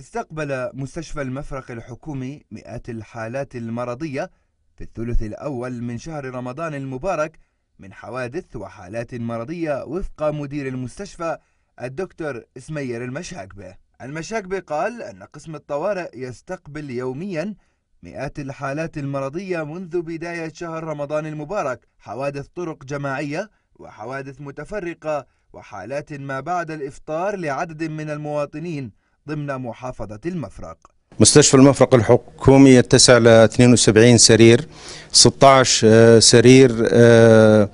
استقبل مستشفى المفرق الحكومي مئات الحالات المرضية في الثلث الأول من شهر رمضان المبارك من حوادث وحالات مرضية وفق مدير المستشفى الدكتور اسمير المشاكبة المشاكبة قال أن قسم الطوارئ يستقبل يوميا مئات الحالات المرضية منذ بداية شهر رمضان المبارك حوادث طرق جماعية وحوادث متفرقة وحالات ما بعد الإفطار لعدد من المواطنين ضمن محافظة المفرق مستشفى المفرق الحكومي يتسع ل 72 سرير 16 آه، سرير آه،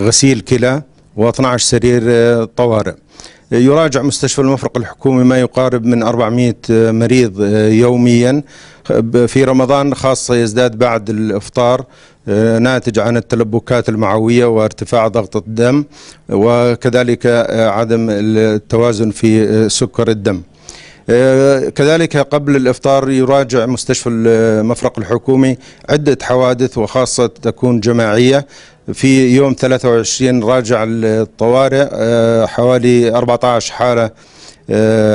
غسيل كلى و12 سرير آه، طوارئ يراجع مستشفى المفرق الحكومي ما يقارب من 400 مريض يوميا في رمضان خاصة يزداد بعد الإفطار ناتج عن التلبكات المعوية وارتفاع ضغط الدم وكذلك عدم التوازن في سكر الدم آه، كذلك قبل الافطار يراجع مستشفى المفرق آه، الحكومي عده حوادث وخاصه تكون جماعيه في يوم 23 راجع الطوارئ آه، حوالي 14 حاله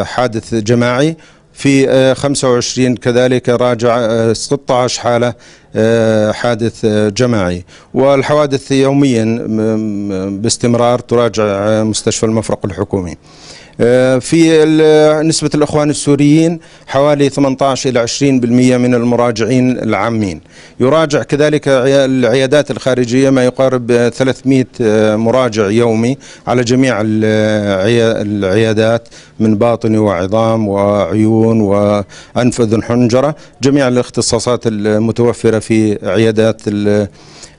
حادث جماعي في 25 كذلك راجع 16 حالة حادث جماعي والحوادث يوميا باستمرار تراجع مستشفى المفرق الحكومي آه، في نسبة الأخوان السوريين حوالي 18 إلى 20% من المراجعين العامين يراجع كذلك العيادات الخارجية ما يقارب 300 آه، مراجع يومي على جميع العيادات من باطن وعظام وعيون وأنف أذن حنجرة جميع الاختصاصات المتوفرة في عيادات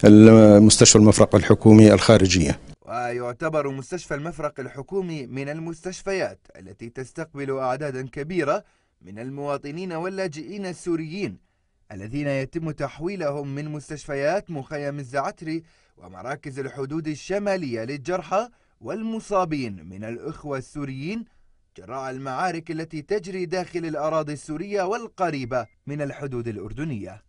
المستشفى المفرق الحكومي الخارجية ويعتبر مستشفى المفرق الحكومي من المستشفيات التي تستقبل أعدادا كبيرة من المواطنين واللاجئين السوريين الذين يتم تحويلهم من مستشفيات مخيم الزعتري ومراكز الحدود الشمالية للجرحى والمصابين من الإخوة السوريين جراء المعارك التي تجري داخل الأراضي السورية والقريبة من الحدود الأردنية